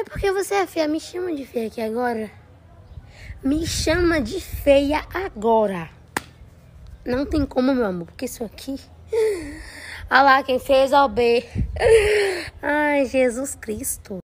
É porque você é feia? Me chama de feia aqui agora. Me chama de feia agora. Não tem como, meu amor, porque isso aqui. Olha lá quem fez ao B. Ai, Jesus Cristo.